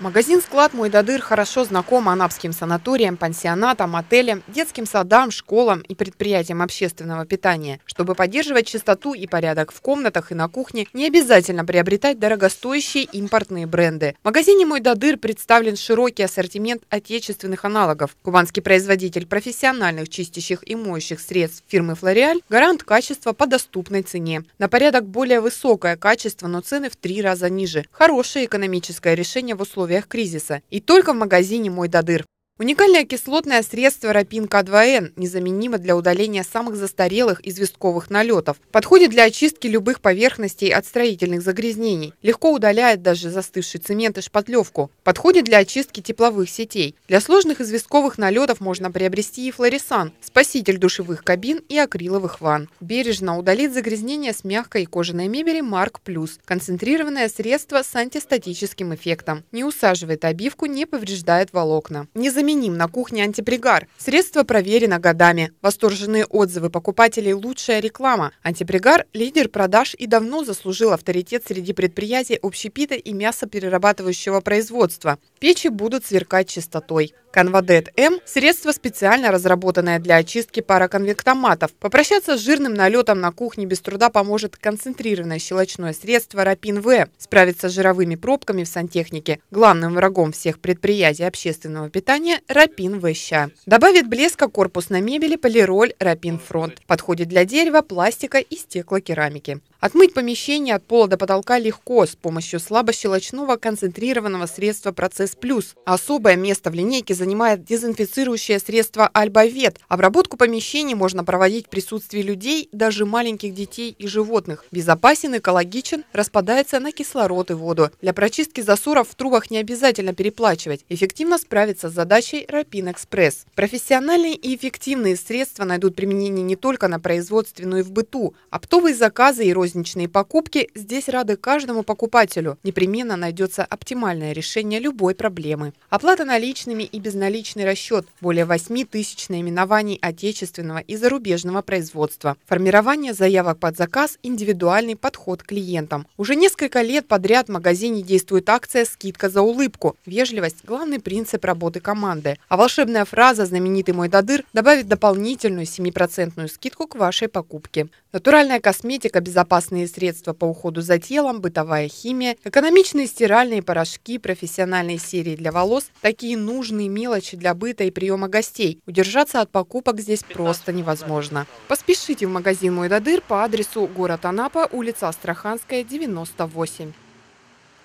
Магазин-склад «Мой Дадыр» хорошо знаком анапским санаториям, пансионатам, отелям, детским садам, школам и предприятиям общественного питания. Чтобы поддерживать чистоту и порядок в комнатах и на кухне, не обязательно приобретать дорогостоящие импортные бренды. В магазине «Мой Дадыр» представлен широкий ассортимент отечественных аналогов. Кубанский производитель профессиональных чистящих и моющих средств фирмы «Флореаль» гарант качества по доступной цене. На порядок более высокое качество, но цены в три раза ниже. Хорошее экономическое решение в условиях условиях кризиса. И только в магазине «Мой Дадыр». Уникальное кислотное средство Рапин-К2Н незаменимо для удаления самых застарелых известковых налетов. Подходит для очистки любых поверхностей от строительных загрязнений. Легко удаляет даже застывший цемент и шпатлевку. Подходит для очистки тепловых сетей. Для сложных известковых налетов можно приобрести и флорисан, спаситель душевых кабин и акриловых ванн. Бережно удалит загрязнения с мягкой кожаной мебели Марк Плюс. Концентрированное средство с антистатическим эффектом. Не усаживает обивку, не повреждает волокна. Не незаменим на кухне антипригар. Средство проверено годами. Восторженные отзывы покупателей – лучшая реклама. Антипригар – лидер продаж и давно заслужил авторитет среди предприятий общепита и мясоперерабатывающего производства. Печи будут сверкать чистотой. Конвадет-М – средство, специально разработанное для очистки пароконвектоматов. Попрощаться с жирным налетом на кухне без труда поможет концентрированное щелочное средство Рапин-В. Справиться с жировыми пробками в сантехнике – главным врагом всех предприятий общественного питания – Рапин-В ща. Добавит блеска корпус на мебели полироль Рапин-фронт. Подходит для дерева, пластика и стеклокерамики. Отмыть помещение от пола до потолка легко с помощью слабощелочного концентрированного средства «Процесс Плюс». Особое место в линейке занимает дезинфицирующее средство Альбовет. Обработку помещений можно проводить в присутствии людей, даже маленьких детей и животных. Безопасен, экологичен, распадается на кислород и воду. Для прочистки засоров в трубах не обязательно переплачивать. Эффективно справится с задачей «Рапин Экспресс». Профессиональные и эффективные средства найдут применение не только на производстве, но и в быту. Оптовые заказы и розничные покупки здесь рады каждому покупателю. Непременно найдется оптимальное решение любой проблемы. Оплата наличными и без безналичный расчет, более 8 тысяч наименований отечественного и зарубежного производства, формирование заявок под заказ, индивидуальный подход к клиентам. Уже несколько лет подряд в магазине действует акция «Скидка за улыбку». Вежливость – главный принцип работы команды. А волшебная фраза «Знаменитый мой дадыр добавит дополнительную 7% скидку к вашей покупке. Натуральная косметика, безопасные средства по уходу за телом, бытовая химия, экономичные стиральные порошки, профессиональные серии для волос – такие нужные мир мелочи для быта и приема гостей. Удержаться от покупок здесь просто невозможно. Поспешите в магазин «Мой Дадыр» по адресу город Анапа, улица Астраханская, 98.